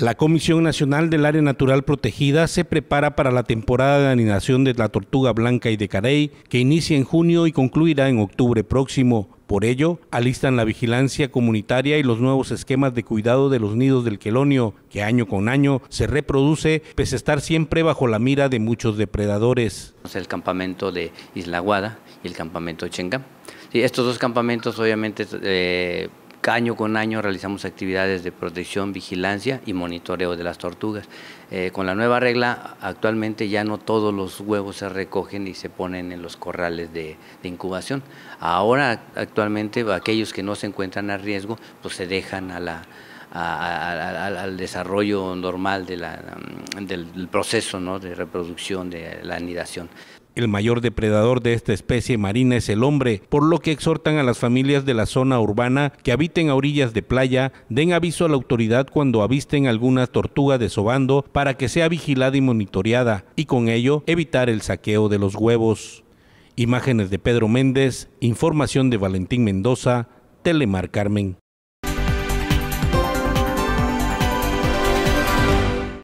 La Comisión Nacional del Área Natural Protegida se prepara para la temporada de anidación de la tortuga blanca y de carey, que inicia en junio y concluirá en octubre próximo. Por ello, alistan la vigilancia comunitaria y los nuevos esquemas de cuidado de los nidos del quelonio, que año con año se reproduce, pese a estar siempre bajo la mira de muchos depredadores. El campamento de Isla Guada y el campamento de Chenga. estos dos campamentos obviamente... Eh, año con año realizamos actividades de protección, vigilancia y monitoreo de las tortugas. Eh, con la nueva regla, actualmente ya no todos los huevos se recogen y se ponen en los corrales de incubación. Ahora, actualmente, aquellos que no se encuentran a riesgo, pues se dejan a la, al desarrollo normal del proceso de reproducción de la anidación. El mayor depredador de esta especie marina es el hombre, por lo que exhortan a las familias de la zona urbana que habiten a orillas de playa, den aviso a la autoridad cuando avisten tortuga de sobando para que sea vigilada y monitoreada, y con ello evitar el saqueo de los huevos. Imágenes de Pedro Méndez, información de Valentín Mendoza, Telemar Carmen.